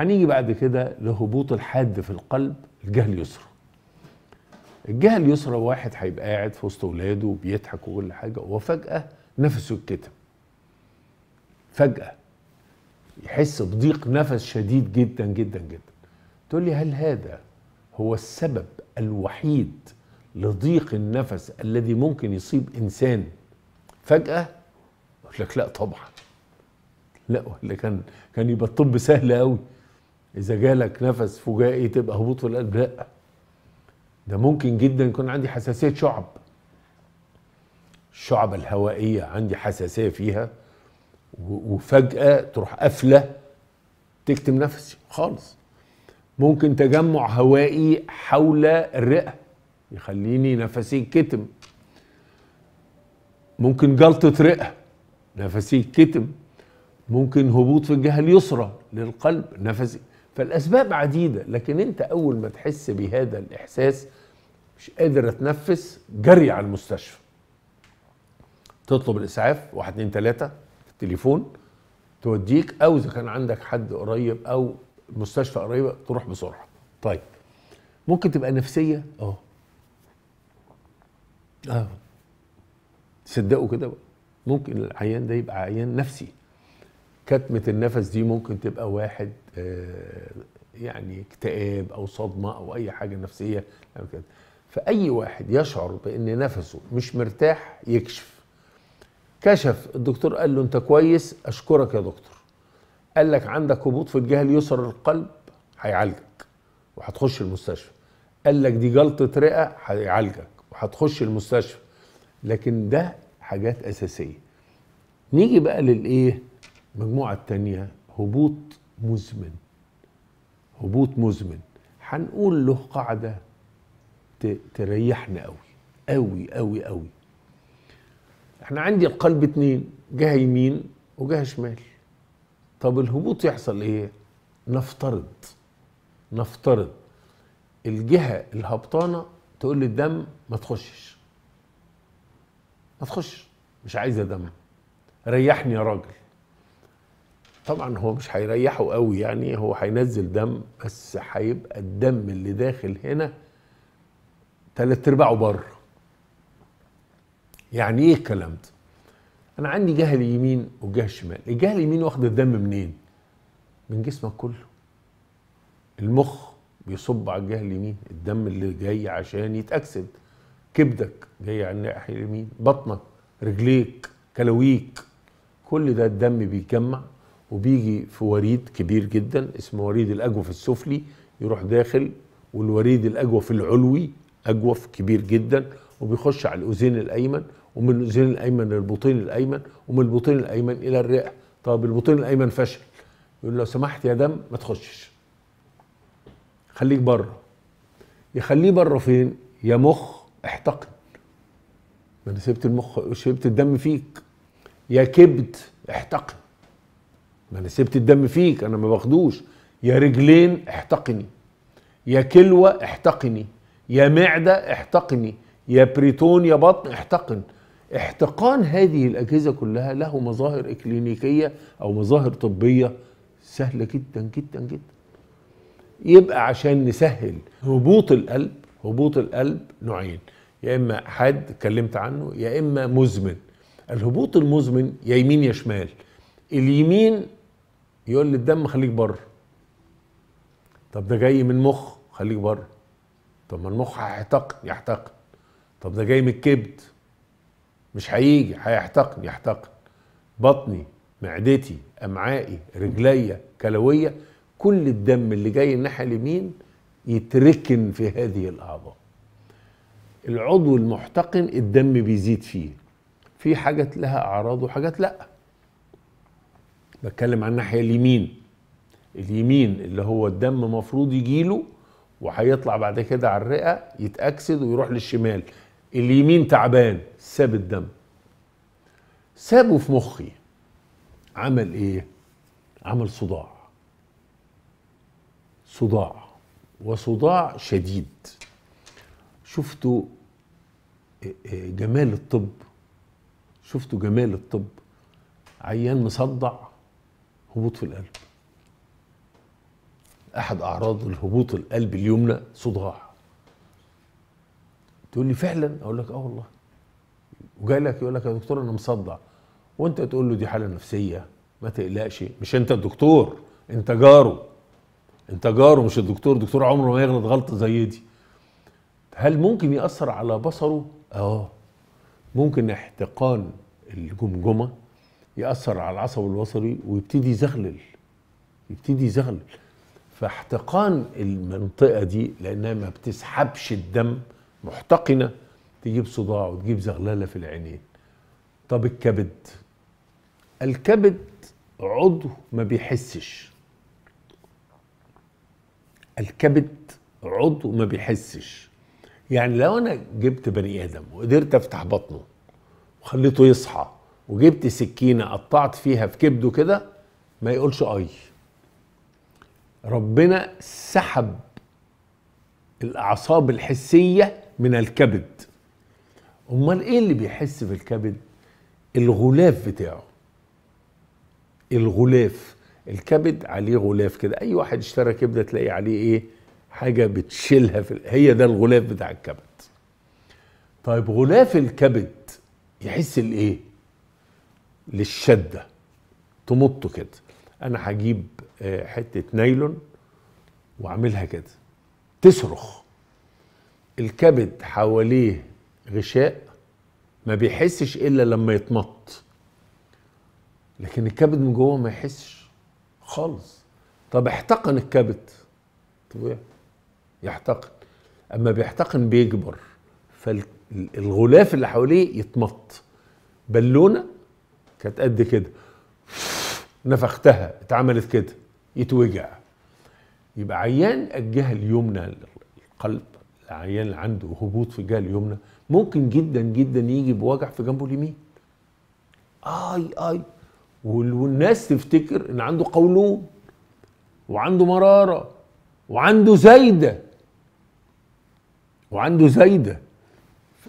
هنيجي بعد كده لهبوط الحاد في القلب الجهه اليسرى الجهه اليسرى واحد هيبقى قاعد في وسط اولاده وبيضحك وكل حاجه وفجاه نفسه يتكتم فجاه يحس بضيق نفس شديد جدا جدا جدا تقول لي هل هذا هو السبب الوحيد لضيق النفس الذي ممكن يصيب انسان فجاه اقول لك لا طبعا لا ولا كان كان يبقى الطب سهل قوي اذا جالك نفس فجائي تبقى هبوط في القلب لا ده ممكن جدا يكون عندي حساسيه شعب الشعب الهوائيه عندي حساسيه فيها وفجاه تروح قافله تكتم نفسي خالص ممكن تجمع هوائي حول الرئه يخليني نفسي يتكتم ممكن جلطه رئه نفسي يتكتم ممكن هبوط في الجهه اليسرى للقلب نفسي فالاسباب عديده لكن انت اول ما تحس بهذا الاحساس مش قادر اتنفس جري على المستشفى تطلب الاسعاف واحد اتنين تلاته تليفون توديك او اذا كان عندك حد قريب او مستشفى قريبه تروح بسرعه طيب ممكن تبقى نفسيه اه اه تصدقوا كده بقى ممكن العيان ده يبقى عيان نفسي كتمة النفس دي ممكن تبقى واحد آه، يعني اكتئاب أو صدمة أو أي حاجة نفسية فأي واحد يشعر بأن نفسه مش مرتاح يكشف كشف الدكتور قال له أنت كويس أشكرك يا دكتور قال لك عندك هبوط في الجهة اليسرى للقلب هيعالجك وهتخش المستشفى قال لك دي جلطة رئة هيعالجك وهتخش المستشفى لكن ده حاجات أساسية نيجي بقى للإيه المجموعة التانية هبوط مزمن هبوط مزمن هنقول له قاعدة تريحنا قوي قوي قوي قوي احنا عندي القلب اتنين جهة يمين وجهة شمال طب الهبوط يحصل ايه نفترض نفترض الجهة الهبطانة تقول لي الدم ما تخشش ما تخش مش عايزة دم ريحني يا راجل طبعا هو مش هيريحه قوي يعني هو هينزل دم بس هيبقى الدم اللي داخل هنا ثلاث ارباعه بره يعني ايه الكلام ده انا عندي جهه اليمين والجهه الشمال الجهه اليمين واخد الدم منين من جسمك كله المخ بيصب على الجهه اليمين الدم اللي جاي عشان يتاكسد كبدك جاي على الناحيه اليمين بطنك رجليك كلاويك كل ده الدم بيتجمع وبيجي في وريد كبير جدا اسمه وريد الاجوف السفلي يروح داخل والوريد الاجوف العلوي اجوف كبير جدا وبيخش على الاذين الايمن ومن الاذين الايمن للبطين الايمن ومن البطين الايمن الى الرئه طب البطين الايمن فشل يقول لو سمحت يا دم ما تخشش خليك بره يخليه بره فين يا مخ احتقن ما انا سبت المخ سبت الدم فيك يا كبد احتقن ما انا سبت الدم فيك انا ما باخدوش يا رجلين احتقني يا كلوة احتقني يا معدة احتقني يا بريتون يا بطن احتقن احتقان هذه الأجهزة كلها له مظاهر إكلينيكية أو مظاهر طبية سهلة جدا جدا جدا يبقى عشان نسهل هبوط القلب هبوط القلب نوعين يا إما حاد اتكلمت عنه يا إما مزمن الهبوط المزمن يا يمين يا شمال اليمين يقول لي الدم خليك بره طب ده جاي من مخ خليك بره طب ما المخ هيحتقن يحتقن طب ده جاي من الكبد مش هيجي هيحتقن يحتقن بطني معدتي امعائي رجليا كلويه كل الدم اللي جاي الناحيه اليمين يتركن في هذه الاعضاء العضو المحتقن الدم بيزيد فيه في حاجات لها اعراض وحاجات لا بتكلم عن الناحيه اليمين اليمين اللي هو الدم المفروض يجيله وهيطلع بعد كده على الرئه يتاكسد ويروح للشمال اليمين تعبان ساب الدم سابه في مخي عمل ايه عمل صداع صداع وصداع شديد شفتوا آه، آه، جمال الطب شفتوا جمال الطب عيان مصدع هبوط في القلب احد اعراض الهبوط القلب اليمنى صداع تقول لي فعلا اقول لك اه والله وجاي لك يقول لك يا دكتور انا مصدع وانت تقول له دي حاله نفسيه ما تقلقش مش انت الدكتور انت جاره انت جاره مش الدكتور دكتور عمره ما يغلط غلطه زي دي هل ممكن ياثر على بصره اه ممكن احتقان الجمجمه ياثر على العصب البصري ويبتدي يزغلل يبتدي يزغلل فاحتقان المنطقه دي لانها ما بتسحبش الدم محتقنه تجيب صداع وتجيب زغلله في العينين طب الكبد الكبد عضو ما بيحسش الكبد عضو ما بيحسش يعني لو انا جبت بني ادم وقدرت افتح بطنه وخليته يصحى وجبت سكينه قطعت فيها في كبده كده ما يقولش اي ربنا سحب الاعصاب الحسيه من الكبد امال ايه اللي بيحس في الكبد الغلاف بتاعه الغلاف الكبد عليه غلاف كده اي واحد اشترى كبده تلاقي عليه ايه حاجه بتشيلها في ال... هي ده الغلاف بتاع الكبد طيب غلاف الكبد يحس الايه للشده تمط كده انا هجيب آه، حته نايلون واعملها كده تصرخ الكبد حواليه غشاء ما بيحسش الا لما يتمط لكن الكبد من جوه ما يحسش خالص طب احتقن الكبد طبيعي إيه؟ يحتقن اما بيحتقن بيكبر فالغلاف اللي حواليه يتمط بالونه كانت قد كده نفختها اتعملت كده يتوجع يبقى عيان الجهه اليمنى القلب العيان اللي عنده هبوط في الجهه اليمنى ممكن جدا جدا يجي بوجع في جنبه اليمين اي اي والناس تفتكر ان عنده قولون وعنده مراره وعنده زايده وعنده زايده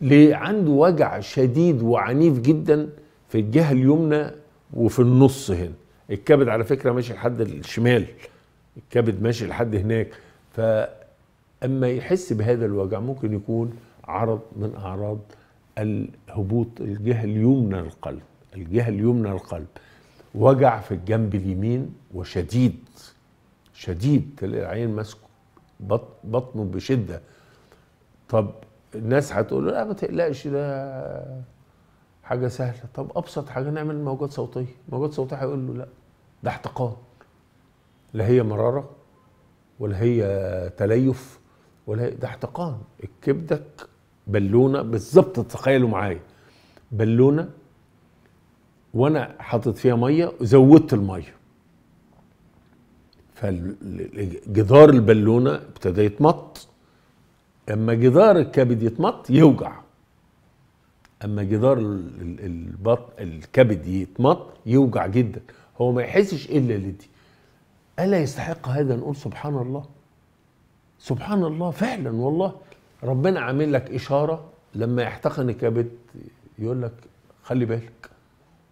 ليه عنده وجع شديد وعنيف جدا في الجهه اليمنى وفي النص هنا الكبد على فكره ماشي لحد الشمال الكبد ماشي لحد هناك ف اما يحس بهذا الوجع ممكن يكون عرض من اعراض الهبوط الجهه اليمنى للقلب الجهه اليمنى للقلب وجع في الجنب اليمين وشديد شديد تلاقي العين ماسكه بطنه بشده طب الناس هتقول له لا ما تقلقش ده حاجه سهله طب ابسط حاجه نعمل موجات صوتيه موجات صوتيه هيقول له لا ده احتقان لا هي مراره ولا هي تليف ولا هي ده احتقان الكبدك بالونه بالظبط تخيلوا معايا بالونه وانا حاطط فيها ميه وزودت الميه فجدار البالونه ابتدى يتمط اما جدار الكبد يتمط يوجع اما جدار البطن الكبد يتمط يوجع جدا هو ما يحسش الا لدي الا يستحق هذا نقول سبحان الله سبحان الله فعلا والله ربنا عامل لك اشاره لما يحتقن الكبد يقول لك خلي بالك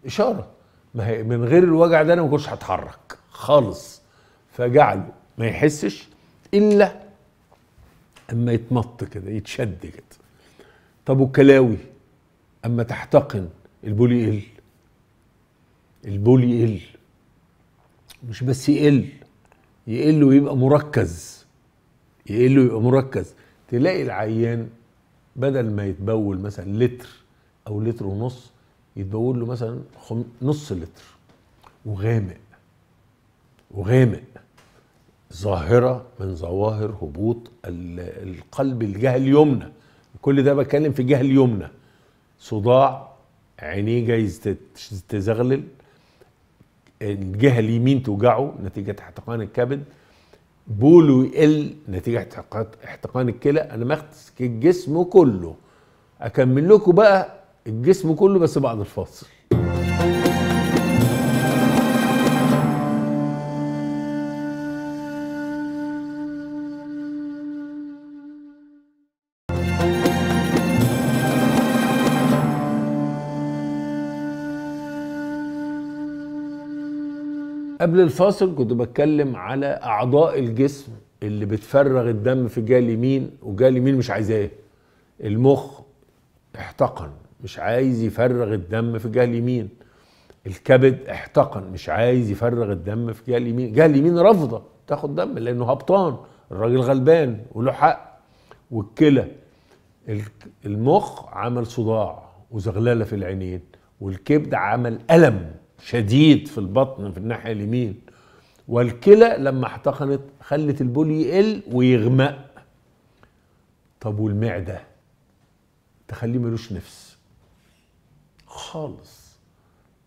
اشاره ما هي من غير الوجع ده انا ما كنتش هتحرك خالص فجعله ما يحسش الا اما يتمط كده يتشد كده طب والكلاوي اما تحتقن البول يقل البول يقل مش بس يقل يقل ويبقى مركز يقل ويبقى مركز تلاقي العيان بدل ما يتبول مثلا لتر او لتر ونص يتبول له مثلا خم... نص لتر وغامق وغامق ظاهرة من ظواهر هبوط القلب الجهة اليمنى كل ده بتكلم في الجهة اليمنى صداع عينيه جايز تزغلل الجهه اليمين توجعه نتيجه احتقان الكبد بوله يقل نتيجه احتقان الكلى انا ماسك الجسم كله اكمل لكم بقى الجسم كله بس بعد الفاصل قبل الفاصل كنت بتكلم على اعضاء الجسم اللي بتفرغ الدم في الجهه اليمين والجهه اليمين مش عايزاه المخ احتقن مش عايز يفرغ الدم في الجهه اليمين الكبد احتقن مش عايز يفرغ الدم في الجهه اليمين الجهه اليمين رافضه تاخد دم لانه هبطان الراجل غلبان وله حق والكلى المخ عمل صداع وزغلله في العينين والكبد عمل الم شديد في البطن في الناحيه اليمين والكلى لما احتقنت خلت البول يقل ويغمق طب والمعده تخليه ملوش نفس خالص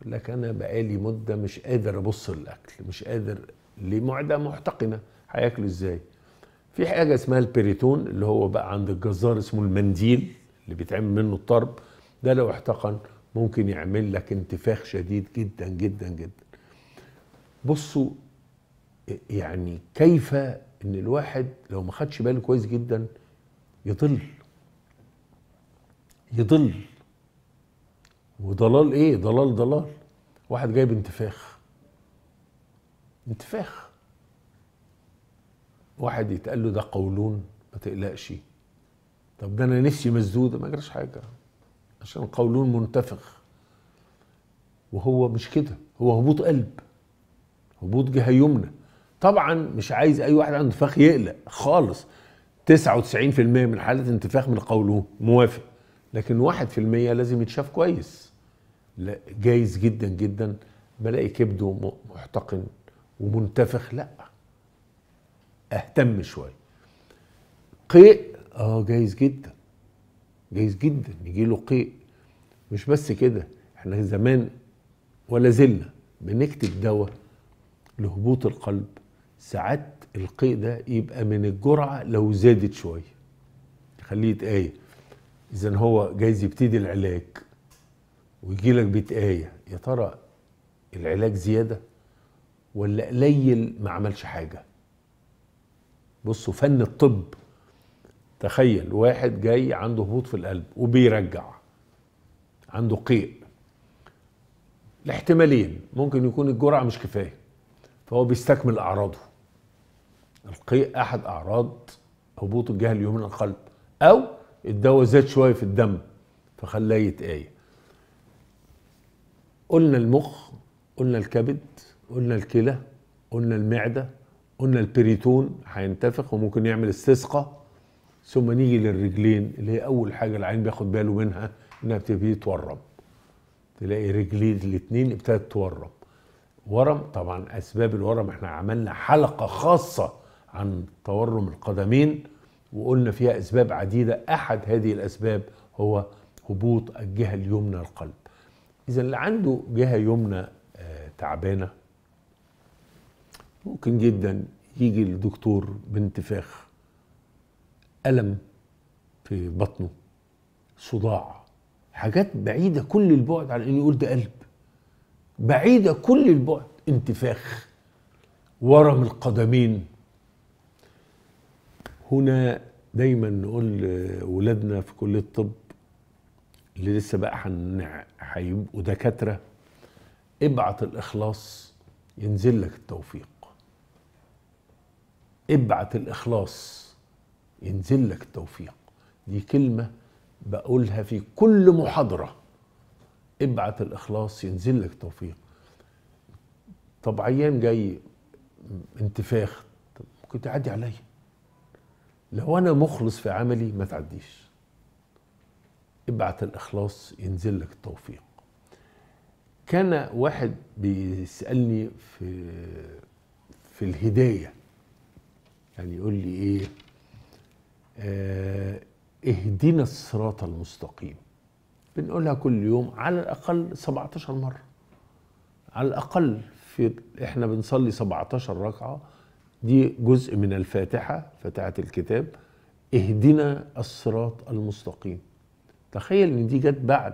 يقول لك انا بقالي مده مش قادر ابص للاكل مش قادر لمعدة محتقنه هياكلوا ازاي في حاجه اسمها البريتون اللي هو بقى عند الجزار اسمه المنديل اللي بيتعمل منه الطرب ده لو احتقن ممكن يعمل لك انتفاخ شديد جدا جدا جدا بصوا يعني كيف ان الواحد لو ما خدش باله كويس جدا يضل يضل وضلال ايه ضلال ضلال واحد جايب انتفاخ انتفاخ واحد يتقال له ده قولون ما تقلقش طب ده انا نفسي مسدوده ما جراش حاجه عشان قولون منتفخ وهو مش كده هو هبوط قلب هبوط جهه يمنى طبعا مش عايز اي واحد عنده انتفاخ يقلق خالص 99% من حالات انتفاخ من قولون موافق لكن 1% لازم يتشاف كويس لا جايز جدا جدا بلاقي كبده محتقن ومنتفخ لا اهتم شويه قيء اه جايز جدا جايز جدا يجي له قيء مش بس كده احنا زمان ولا زلنا بنكتب دواء لهبوط القلب ساعات القيء ده يبقى من الجرعه لو زادت شويه خليه يتقاية اذا هو جايز يبتدي العلاج ويجي لك بتقاية يا ترى العلاج زياده ولا قليل ما عملش حاجه بصوا فن الطب تخيل واحد جاي عنده هبوط في القلب وبيرجع عنده قيء الاحتمالين ممكن يكون الجرعه مش كفايه فهو بيستكمل اعراضه القيء احد اعراض هبوط الجهه اليمنى القلب او الدواء زاد شويه في الدم فخلاه يتقايل قلنا المخ قلنا الكبد قلنا الكلى قلنا المعده قلنا البريتون هينتفخ وممكن يعمل استسقاء ثم نيجي للرجلين اللي هي اول حاجه العين بياخد باله منها انها بتبتدي تورم تلاقي رجلين الاثنين ابتدت تورم ورم طبعا اسباب الورم احنا عملنا حلقه خاصه عن تورم القدمين وقلنا فيها اسباب عديده احد هذه الاسباب هو هبوط الجهه اليمنى القلب اذا اللي عنده جهه يمنى آه، تعبانه ممكن جدا يجي للدكتور بانتفاخ ألم في بطنه صداع حاجات بعيدة كل البعد عن أن يقول ده قلب بعيدة كل البعد انتفاخ ورم القدمين هنا دايما نقول لولادنا في كلية الطب اللي لسه بقى هيبقوا دكاترة ابعت الإخلاص ينزل لك التوفيق ابعت الإخلاص ينزل لك التوفيق دي كلمة بقولها في كل محاضرة ابعت الإخلاص ينزل لك التوفيق طب عيان جاي انتفاخ ممكن تعدي عليا لو أنا مخلص في عملي ما تعديش ابعت الإخلاص ينزل لك التوفيق كان واحد بيسألني في في الهداية يعني يقول لي إيه آه، اهدنا الصراط المستقيم بنقولها كل يوم على الاقل 17 مره على الاقل في احنا بنصلي 17 ركعه دي جزء من الفاتحه فاتحه الكتاب اهدنا الصراط المستقيم تخيل ان دي جت بعد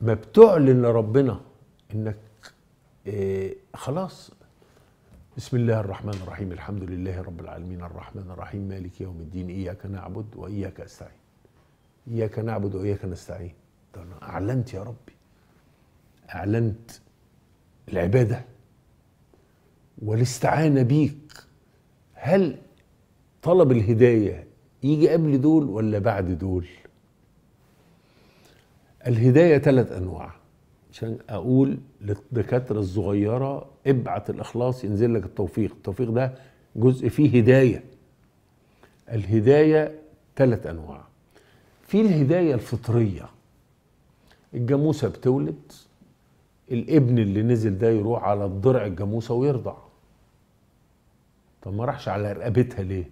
ما بتعلن لربنا انك آه، خلاص بسم الله الرحمن الرحيم الحمد لله رب العالمين الرحمن الرحيم مالك يوم الدين إياك نعبد وإياك أستعين إياك نعبد وإياك نستعين أعلنت يا ربي أعلنت العبادة والاستعانة بيك هل طلب الهداية يجي قبل دول ولا بعد دول الهداية ثلاث أنواع عشان اقول للدكاتره الصغيره ابعت الاخلاص ينزل لك التوفيق التوفيق ده جزء فيه هدايه الهدايه ثلاث انواع في الهدايه الفطريه الجاموسه بتولد الابن اللي نزل ده يروح على الضرع الجاموسه ويرضع طب ما راحش على رقبتها ليه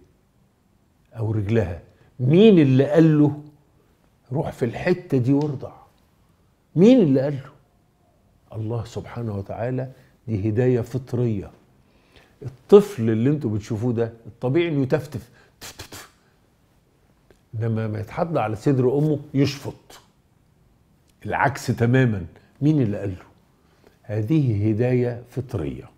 او رجلها مين اللي قال له روح في الحته دي وارضع مين اللي قال له الله سبحانه وتعالى دي هدايه فطريه الطفل اللي انتوا بتشوفوه ده الطبيعي انه يتفتف لما ما يتحضى على صدر امه يشفط العكس تماما مين اللي قاله هذه هدايه فطريه